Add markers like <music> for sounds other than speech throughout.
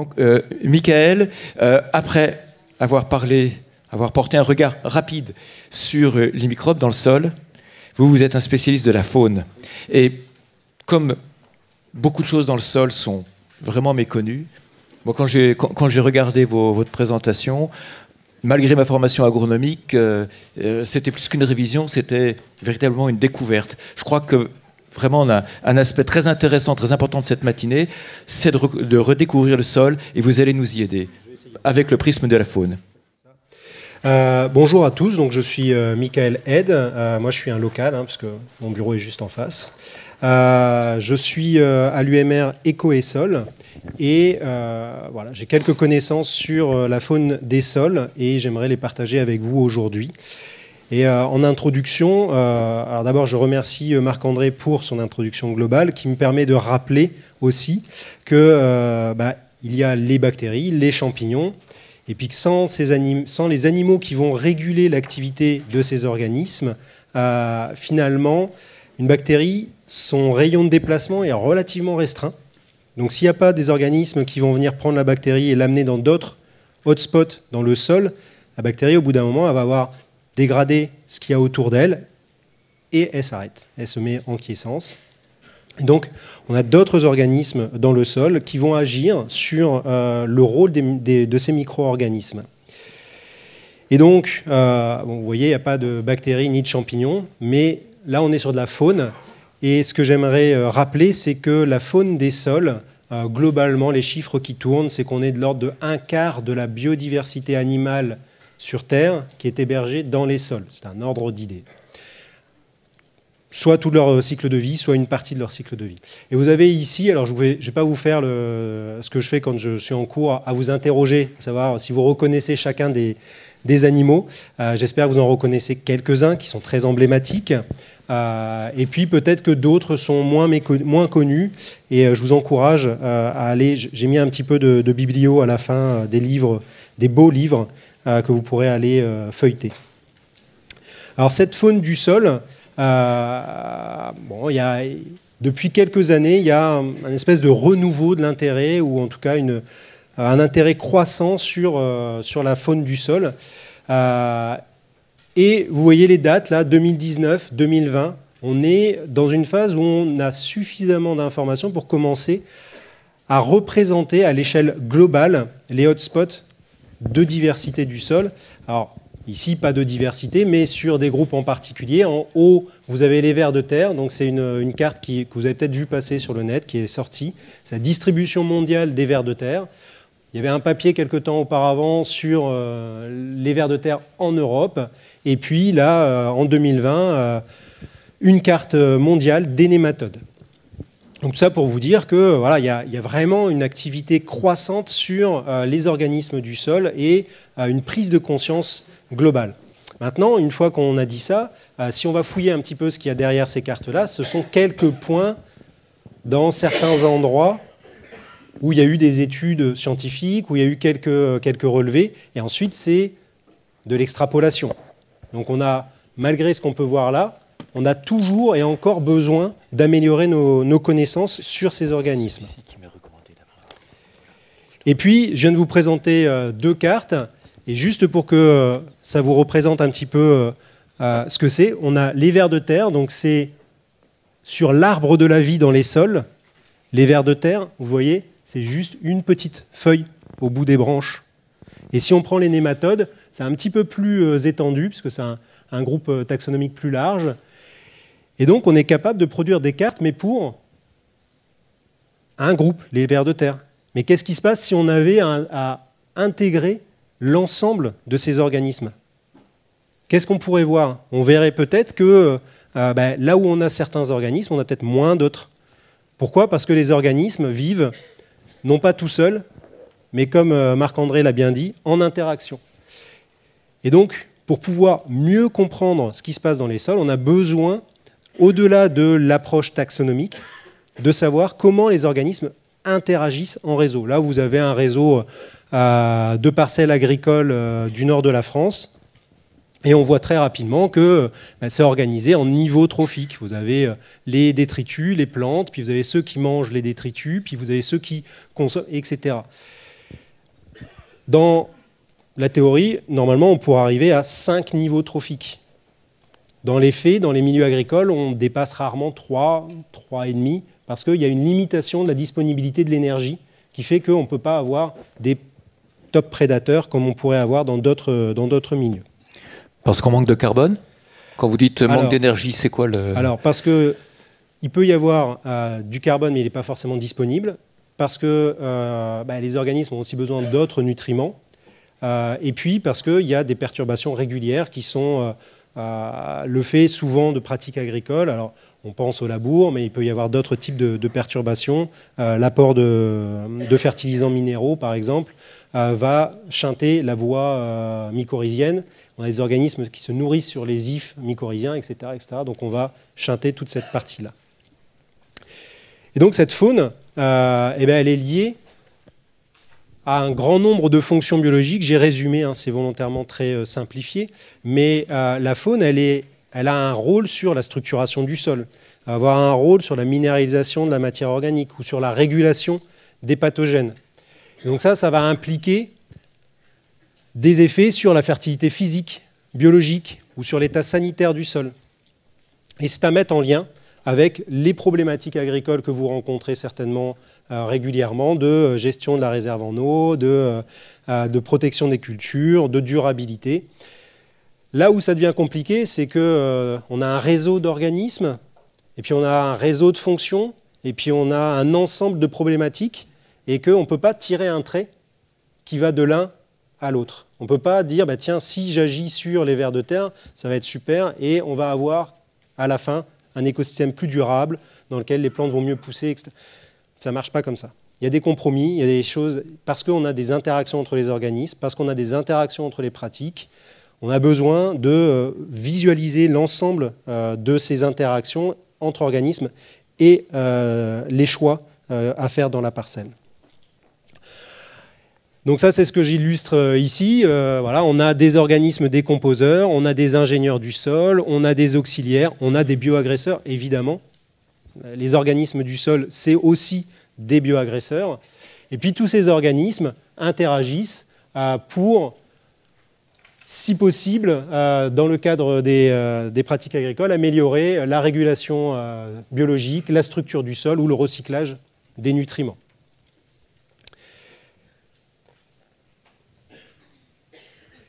Donc, euh, Michael, euh, après avoir parlé, avoir porté un regard rapide sur euh, les microbes dans le sol, vous, vous êtes un spécialiste de la faune. Et comme beaucoup de choses dans le sol sont vraiment méconnues, moi, quand j'ai quand, regardé votre présentation, malgré ma formation agronomique, c'était plus qu'une révision, c'était véritablement une découverte. Je crois que vraiment un, un, aspect très intéressant, très important de cette matinée, c'est de, redécouvrir le sol et vous allez nous y aider avec le prisme de la faune. Euh, bonjour à tous, donc je suis euh, Michael Ed. Euh, moi je suis un local hein, parce que mon bureau est juste en face. je suis à l'UMR Éco et Sol et voilà, j'ai quelques connaissances sur la faune des sols et j'aimerais les partager avec vous aujourd'hui. Et euh, en introduction, euh, alors d'abord je remercie euh, Marc-André pour son introduction globale qui me permet de rappeler aussi que bah, il y a les bactéries, les champignons, et puis que sans, ces sans les animaux qui vont réguler l'activité de ces organismes, finalement, une bactérie, son rayon de déplacement est relativement restreint. Donc s'il n'y a pas des organismes qui vont venir prendre la bactérie et l'amener dans d'autres hotspots dans le sol, la bactérie, au bout d'un moment, va avoir dégrader ce qu'il y a autour d'elle, et elle s'arrête, elle se met en quiescence. donc, on a d'autres organismes dans le sol qui vont agir sur euh, le rôle de ces micro-organismes. Et donc, euh, vous voyez, il n'y a pas de bactéries ni de champignons, mais là, on est sur de la faune. Et ce que j'aimerais euh, rappeler, c'est que la faune des sols, globalement, les chiffres qui tournent, c'est qu'on est de l'ordre de un quart de la biodiversité animale sur Terre qui est hébergé dans les sols. C'est un ordre d'idées. Soit tout leur euh, cycle de vie, soit une partie de leur cycle de vie. Et vous avez ici, alors je ne vais, pas vous faire ce que je fais quand je suis en cours, à vous interroger, à savoir si vous reconnaissez chacun des, animaux. Euh, j'espère que vous en reconnaissez quelques-uns qui sont très emblématiques. Euh, et puis peut-être que d'autres sont moins, moins, connus. Et je vous encourage à aller. J'ai mis un petit peu de, de biblio à la fin des livres, des beaux livres euh, que vous pourrez aller euh, feuilleter. Alors cette faune du sol, euh, y depuis quelques années, il y a un, espèce de renouveau de l'intérêt, ou en tout cas une, un intérêt croissant sur, sur la faune du sol. et vous voyez les dates, là, 2019, 2020, on est dans une phase où on a suffisamment d'informations pour commencer à représenter à l'échelle globale les hotspots de diversité du sol. Alors, Ici, pas de diversité, mais sur des groupes en particulier. En haut, vous avez les vers de terre, donc c'est une, carte qui, que vous avez peut-être vu passer sur le net, qui est sortie. C'est la distribution mondiale des vers de terre. Il y avait un papier quelque temps auparavant sur euh, les vers de terre en Europe. Et puis là, euh, en 2020, euh, une carte mondiale des nématodes. Donc ça pour vous dire que voilà, il y, a vraiment une activité croissante sur euh, les organismes du sol et euh, une prise de conscience globale. Maintenant, une fois qu'on a dit ça, euh, si on va fouiller un petit peu ce qu'il y a derrière ces cartes-là, ce sont quelques points dans certains endroits où il y a eu des études scientifiques, où il y a eu quelques relevés, et ensuite c'est de l'extrapolation. Donc on a, malgré ce qu'on peut voir là, on a toujours et encore besoin d'améliorer nos, connaissances sur ces organismes. Et puis, je viens de vous présenter euh, deux cartes. Et juste pour que euh, ça vous représente un petit peu euh, ce que c'est, on a les vers de terre. Donc, c'est sur l'arbre de la vie dans les sols. Les vers de terre, vous voyez, c'est juste une petite feuille au bout des branches. Et si on prend les nématodes, c'est un petit peu plus étendu, puisque c'est un, groupe taxonomique plus large. Et donc, on est capable de produire des cartes, mais pour un groupe, les vers de terre. Mais qu'est-ce qui se passe si on avait à, intégrer l'ensemble de ces organismes Qu'est-ce qu'on pourrait voir On verrait peut-être que euh, ben, là où on a certains organismes, on a peut-être moins d'autres. Pourquoi Parce que les organismes vivent, non pas tout seuls, mais comme euh, Marc-André l'a bien dit, en interaction. Et donc, pour pouvoir mieux comprendre ce qui se passe dans les sols, on a besoin au-delà de l'approche taxonomique, de savoir comment les organismes interagissent en réseau. Là, vous avez un réseau euh, de parcelles agricoles euh, du nord de la France. Et on voit très rapidement que bah, c'est organisé en niveaux trophiques. Vous avez euh, les détritus, les plantes, puis vous avez ceux qui mangent les détritus, puis vous avez ceux qui consomment, etc. Dans la théorie, normalement, on pourrait arriver à cinq niveaux trophiques. Dans les faits, dans les milieux agricoles, on dépasse rarement 3, 3,5, parce qu'il y a une limitation de la disponibilité de l'énergie qui fait qu'on ne peut pas avoir des top prédateurs comme on pourrait avoir dans d'autres milieux. Parce qu'on manque de carbone Quand vous dites manque d'énergie, c'est quoi le... Alors, parce qu'il peut y avoir euh, du carbone, mais il n'est pas forcément disponible, parce que euh, bah, les organismes ont aussi besoin d'autres nutriments, euh, et puis parce qu'il y a des perturbations régulières qui sont euh, le fait souvent de pratiques agricoles. Alors, on pense au labour, mais il peut y avoir d'autres types de, perturbations. Euh, l'apport de, fertilisants minéraux, par exemple, euh, va chanter la voie mycorhizienne. On a des organismes qui se nourrissent sur les ifs mycorhiziens, etc., Donc, on va chanter toute cette partie-là. Et donc, cette faune, eh bien, elle est liée un grand nombre de fonctions biologiques. J'ai résumé, hein, c'est volontairement très euh, simplifié, mais euh, la faune, elle, a un rôle sur la structuration du sol, avoir un rôle sur la minéralisation de la matière organique ou sur la régulation des pathogènes. donc ça, ça va impliquer des effets sur la fertilité physique, biologique ou sur l'état sanitaire du sol. Et c'est à mettre en lien avec les problématiques agricoles que vous rencontrez certainement euh, régulièrement de euh, gestion de la réserve en eau, euh, de, protection des cultures, de durabilité. Là où ça devient compliqué, c'est qu'on a un réseau d'organismes, et puis on a un réseau de fonctions, et puis on a un ensemble de problématiques, et qu'on ne peut pas tirer un trait qui va de l'un à l'autre. On ne peut pas dire, bah, tiens, si j'agis sur les vers de terre, ça va être super, et on va avoir à la fin un écosystème plus durable dans lequel les plantes vont mieux pousser. Etc. Ça ne marche pas comme ça. Il y a des compromis, il y a des choses, parce qu'on a des interactions entre les organismes, parce qu'on a des interactions entre les pratiques, on a besoin de euh, visualiser l'ensemble euh, de ces interactions entre organismes et euh, les choix à faire dans la parcelle. Donc ça, c'est ce que j'illustre euh, ici. Euh, voilà, on a des organismes décomposeurs, on a des ingénieurs du sol, on a des auxiliaires, on a des bioagresseurs, évidemment. Euh, les organismes du sol, c'est aussi des bioagresseurs. Et puis tous ces organismes interagissent pour, si possible, dans le cadre des, pratiques agricoles, améliorer la régulation biologique, la structure du sol ou le recyclage des nutriments.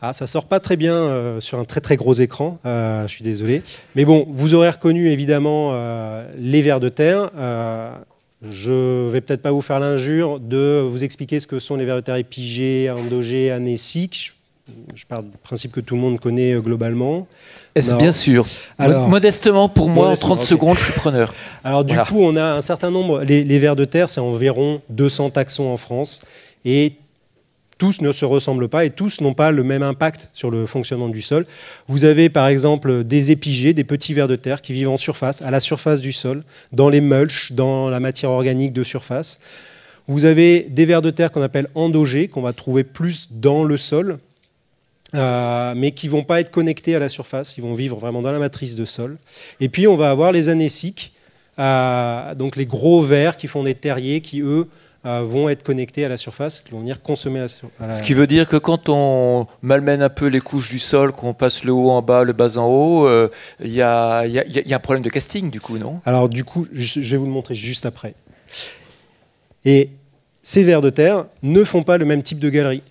Ah, ça sort pas très bien euh, sur un très très gros écran, euh, je suis désolé. Mais bon, vous aurez reconnu évidemment euh, les vers de terre. je vais peut-être pas vous faire l'injure de vous expliquer ce que sont les vers de terre épigés, endogés, anésiques. Je, parle du principe que tout le monde connaît globalement. Est-ce bien sûr Alors, Modestement, pour moi, en 30 secondes, je suis preneur. <laughs> Alors, du coup, on a un certain nombre. Les, les vers de terre, c'est environ 200 taxons en France. Et tous ne se ressemblent pas et tous n'ont pas le même impact sur le fonctionnement du sol. Vous avez par exemple des épigées, des petits vers de terre qui vivent en surface, à la surface du sol, dans les mulches, dans la matière organique de surface. Vous avez des vers de terre qu'on appelle endogés, qu'on va trouver plus dans le sol, euh, mais qui ne vont pas être connectés à la surface, ils vont vivre vraiment dans la matrice de sol. Et puis on va avoir les anéciques, euh, donc les gros vers qui font des terriers qui, eux, euh, vont être connectés à la surface, qui vont venir consommer la surface. Ce qui veut dire que quand on malmène un peu les couches du sol, qu'on passe le haut en bas, le bas en haut, il euh, y, a, y, a un problème de casting du coup, non Alors du coup, je, vais vous le montrer juste après. Et ces vers de terre ne font pas le même type de galerie.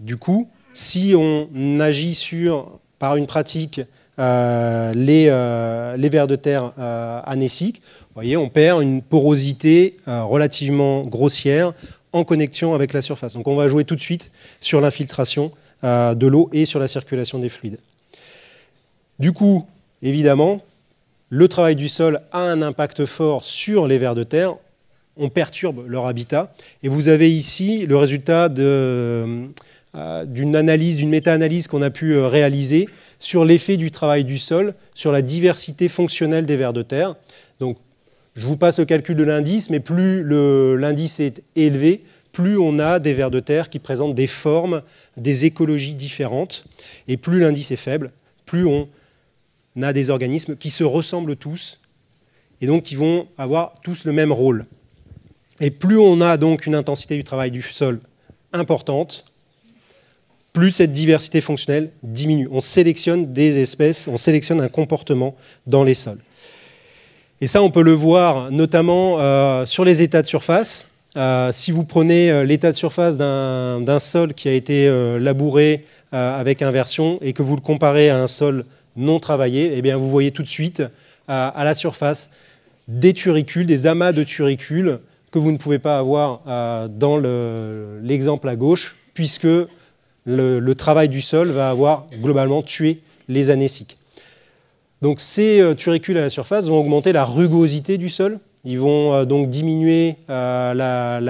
Du coup, si on agit sur, par une pratique, euh, les, les vers de terre anessiques, voyez, on perd une porosité euh, relativement grossière en connexion avec la surface. Donc on va jouer tout de suite sur l'infiltration euh, de l'eau et sur la circulation des fluides. Du coup, évidemment, le travail du sol a un impact fort sur les vers de terre. On perturbe leur habitat. Et vous avez ici le résultat euh, d'une analyse, d'une méta-analyse qu'on a pu réaliser sur l'effet du travail du sol sur la diversité fonctionnelle des vers de terre. Je vous passe le calcul de l'indice, mais plus l'indice est élevé, plus on a des vers de terre qui présentent des formes, des écologies différentes, et plus l'indice est faible, plus on a des organismes qui se ressemblent tous, et donc qui vont avoir tous le même rôle. Et plus on a donc une intensité du travail du sol importante, plus cette diversité fonctionnelle diminue. On sélectionne des espèces, on sélectionne un comportement dans les sols. Et ça, on peut le voir notamment euh, sur les états de surface. Euh, si vous prenez euh, l'état de surface d'un sol qui a été labouré avec inversion et que vous le comparez à un sol non travaillé, eh bien, vous voyez tout de suite à la surface des turicules, des amas de turicules que vous ne pouvez pas avoir dans l'exemple à gauche, puisque le, travail du sol va avoir globalement tué les anéciques. Donc ces euh, turicules à la surface vont augmenter la rugosité du sol, ils vont euh, donc diminuer euh,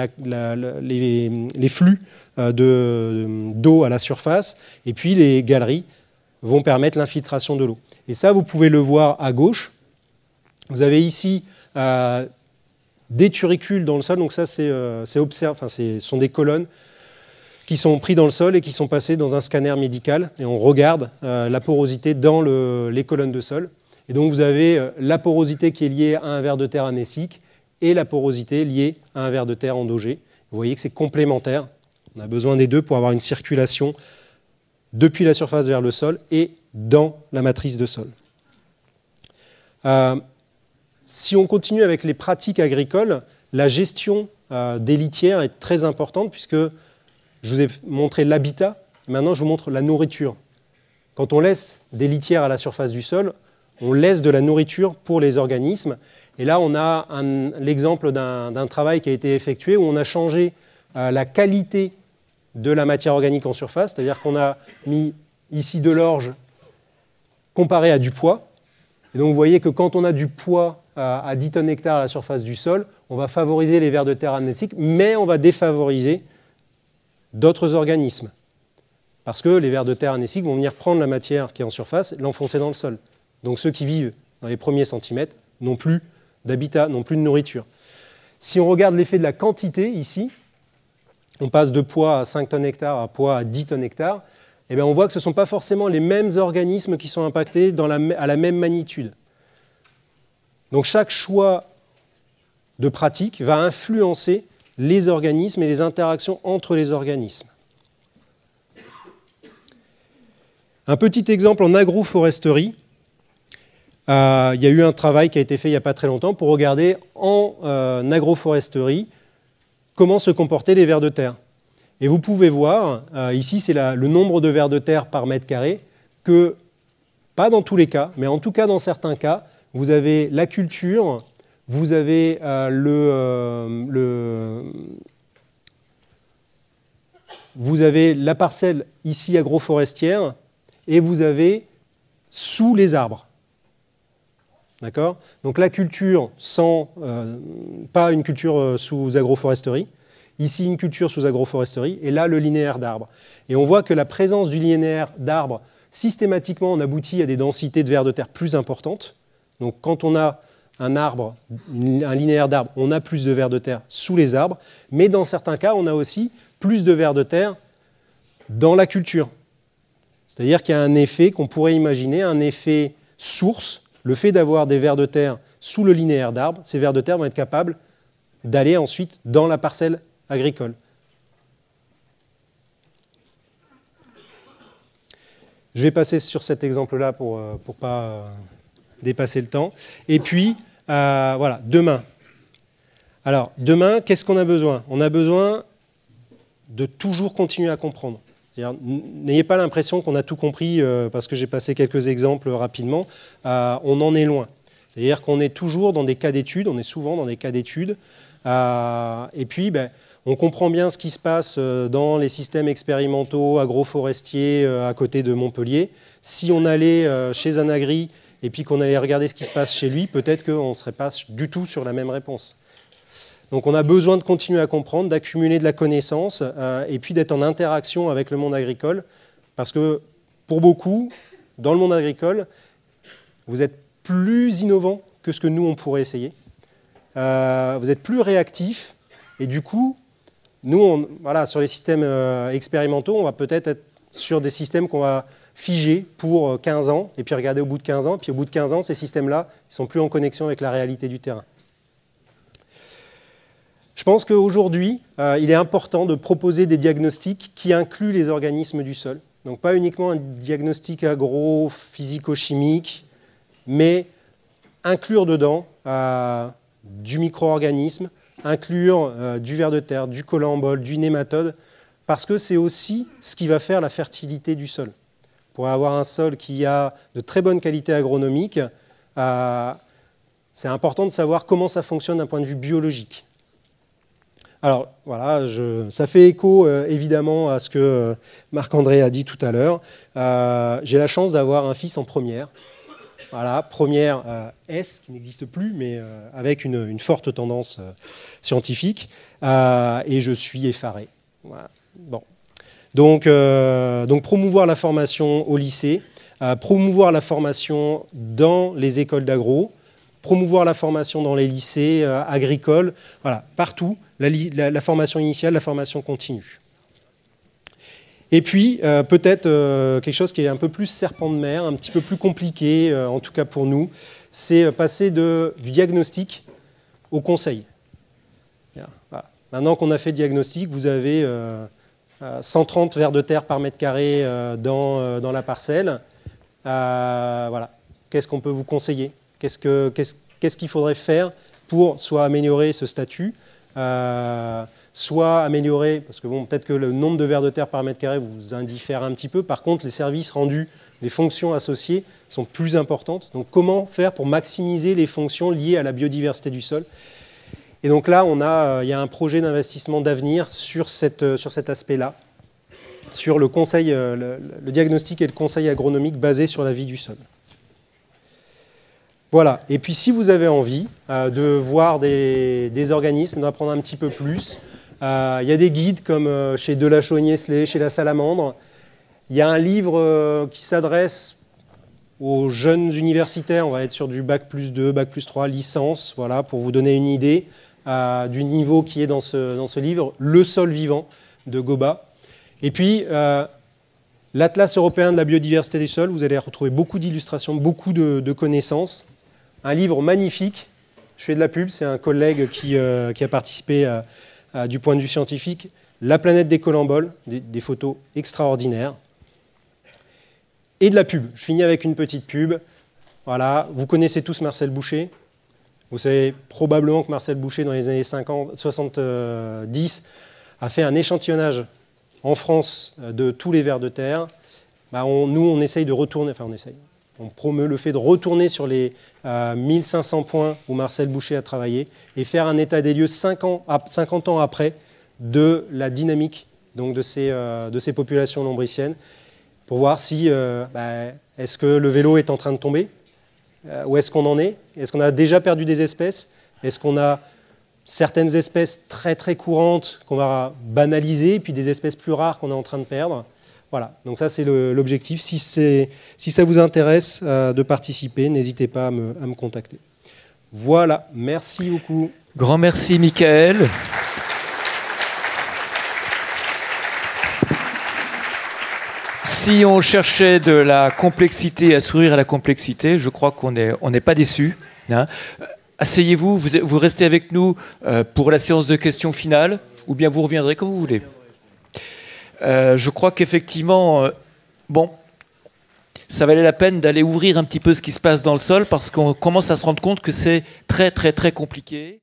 les, flux d'eau à la surface, et puis les galeries vont permettre l'infiltration de l'eau. Et ça, vous pouvez le voir à gauche. Vous avez ici des turicules dans le sol, donc ça, c'est, euh, enfin, ce sont des colonnes qui sont pris dans le sol et qui sont passés dans un scanner médical. Et on regarde euh, la porosité dans les colonnes de sol. Et donc vous avez euh, la porosité qui est liée à un verre de terre anessique et la porosité liée à un verre de terre endogé. Vous voyez que c'est complémentaire. On a besoin des deux pour avoir une circulation depuis la surface vers le sol et dans la matrice de sol. Euh, si on continue avec les pratiques agricoles, la gestion des litières est très importante puisque je vous ai montré l'habitat, maintenant je vous montre la nourriture. Quand on laisse des litières à la surface du sol, on laisse de la nourriture pour les organismes. Et là, on a l'exemple d'un travail qui a été effectué où on a changé euh, la qualité de la matière organique en surface, c'est-à-dire qu'on a mis ici de l'orge comparé à du poids. Et donc vous voyez que quand on a du poids euh, à 10 tonnes hectares à la surface du sol, on va favoriser les vers de terre amnésiques, mais on va défavoriser d'autres organismes. Parce que les vers de terre anessiques vont venir prendre la matière qui est en surface, et l'enfoncer dans le sol. Donc ceux qui vivent dans les premiers centimètres n'ont plus d'habitat, n'ont plus de nourriture. Si on regarde l'effet de la quantité ici, on passe de poids à 5 tonnes hectares à poids à 10 tonnes hectares, eh on voit que ce ne sont pas forcément les mêmes organismes qui sont impactés à la même magnitude. Donc chaque choix de pratique va influencer les organismes et les interactions entre les organismes. Un petit exemple en agroforesterie. Euh, il y a eu un travail qui a été fait il n'y a pas très longtemps pour regarder en euh, agroforesterie comment se comportaient les vers de terre. Et vous pouvez voir, euh, ici c'est le nombre de vers de terre par mètre carré, que, pas dans tous les cas, mais en tout cas dans certains cas, vous avez la culture vous avez euh, le, euh, la parcelle ici agroforestière et vous avez sous les arbres. D'accord Donc la culture sans. Euh, pas une culture sous agroforesterie. Ici, une culture sous agroforesterie et là, le linéaire d'arbres. Et on voit que la présence du linéaire d'arbres, systématiquement, on aboutit à des densités de vers de terre plus importantes. Donc quand on a un arbre, un linéaire d'arbres, on a plus de vers de terre sous les arbres, mais dans certains cas, on a aussi plus de vers de terre dans la culture. C'est-à-dire qu'il y a un effet qu'on pourrait imaginer, un effet source, le fait d'avoir des vers de terre sous le linéaire d'arbres, ces vers de terre vont être capables d'aller ensuite dans la parcelle agricole. Je vais passer sur cet exemple-là pour ne euh, pas euh, dépasser le temps. Et puis, euh, voilà, demain. Alors, demain, qu'est-ce qu'on a besoin On a besoin de toujours continuer à comprendre. N'ayez pas l'impression qu'on a tout compris euh, parce que j'ai passé quelques exemples rapidement. Euh, on en est loin. C'est-à-dire qu'on est toujours dans des cas d'études, on est souvent dans des cas d'études. et puis, ben, on comprend bien ce qui se passe dans les systèmes expérimentaux agroforestiers à côté de Montpellier. Si on allait chez Anagri, et puis qu'on allait regarder ce qui se passe chez lui, peut-être qu'on ne serait pas du tout sur la même réponse. Donc on a besoin de continuer à comprendre, d'accumuler de la connaissance, euh, et puis d'être en interaction avec le monde agricole, parce que pour beaucoup, dans le monde agricole, vous êtes plus innovant que ce que nous, on pourrait essayer. Euh, vous êtes plus réactif, et du coup, nous, voilà, sur les systèmes euh, expérimentaux, on va peut-être être sur des systèmes qu'on va figés pour 15 euh, ans, et puis regarder au bout de 15 ans, puis au bout de 15 ans, ces systèmes-là ne sont plus en connexion avec la réalité du terrain. Je pense qu'aujourd'hui, euh, il est important de proposer des diagnostics qui incluent les organismes du sol. Donc pas uniquement un diagnostic agro-physico-chimique, mais inclure dedans euh, du micro-organisme, inclure du ver de terre, du colambol, du nématode, parce que c'est aussi ce qui va faire la fertilité du sol pour avoir un sol qui a de très bonnes qualités agronomiques, euh, c'est important de savoir comment ça fonctionne d'un point de vue biologique. Alors voilà, ça fait écho euh, évidemment à ce que euh, Marc-André a dit tout à l'heure. J'ai la chance d'avoir un fils en première. Voilà, première S qui n'existe plus, mais avec une, forte tendance scientifique. et je suis effaré. Voilà. Bon, euh, donc, promouvoir la formation au lycée, euh, promouvoir la formation dans les écoles d'agro, promouvoir la formation dans les lycées euh, agricoles, voilà, partout, la, formation initiale, la formation continue. Et puis, peut-être quelque chose qui est un peu plus serpent de mer, un petit peu plus compliqué, en tout cas pour nous, c'est passer de, du diagnostic au conseil. Maintenant qu'on a fait le diagnostic, vous avez 130 euh, vers de terre par mètre carré euh, euh, dans, la parcelle. voilà. Qu'est-ce qu'on peut vous conseiller Qu'est-ce qu'il faudrait faire pour soit améliorer ce statut, soit améliorer, parce que bon, peut-être que le nombre de vers de terre par mètre carré vous indiffère un petit peu, par contre les services rendus, les fonctions associées sont plus importantes. Donc comment faire pour maximiser les fonctions liées à la biodiversité du sol et donc là, euh, il y a un projet d'investissement d'avenir sur, euh, cet aspect-là, sur le, conseil, euh, le, diagnostic et le conseil agronomique basé sur la vie du sol. Voilà. Et puis, si vous avez envie de voir des, organismes, d'apprendre un petit peu plus, il y a des guides comme chez Delachaux-Niestlé, chez La Salamandre. Il y a un livre qui s'adresse aux jeunes universitaires. On va être sur du bac plus 2, bac plus 3, licence, voilà, pour vous donner une idée. Euh, du niveau qui est dans ce, livre, Le sol vivant de Goba. Et puis, euh, l'Atlas européen de la biodiversité des sols, vous allez retrouver beaucoup d'illustrations, beaucoup de, connaissances. Un livre magnifique, je fais de la pub, c'est un collègue qui, euh, a participé du point de vue scientifique, La planète des colamboles, des photos extraordinaires. Et de la pub, je finis avec une petite pub. Voilà, vous connaissez tous Marcel Boucher, vous savez probablement que Marcel Boucher, dans les années 70, a fait un échantillonnage en France euh, de tous les vers de terre. Bah, nous, on essaye de retourner, enfin on essaye, on promeut le fait de retourner sur les 1500 euh, points où Marcel Boucher a travaillé et faire un état des lieux 50 ah, ans après de la dynamique euh, de, ces, populations lombriciennes pour voir si bah, est-ce que le vélo est en train de tomber euh, où est-ce qu'on en est Est-ce qu'on a déjà perdu des espèces Est-ce qu'on a certaines espèces très très courantes qu'on va banaliser, puis des espèces plus rares qu'on est en train de perdre Voilà, donc ça c'est l'objectif. Si, ça vous intéresse euh, de participer, n'hésitez pas à me, à me contacter. Voilà, merci beaucoup. Grand merci Michael. si on cherchait de la complexité, à sourire à la complexité, je crois qu'on n'est pas déçu. Hein. Euh, asseyez-vous, vous, restez avec nous euh, pour la séance de questions finales, ou bien vous reviendrez comme vous voulez. Euh, je crois qu'effectivement, bon, ça valait la peine d'aller ouvrir un petit peu ce qui se passe dans le sol parce qu'on commence à se rendre compte que c'est très très très compliqué.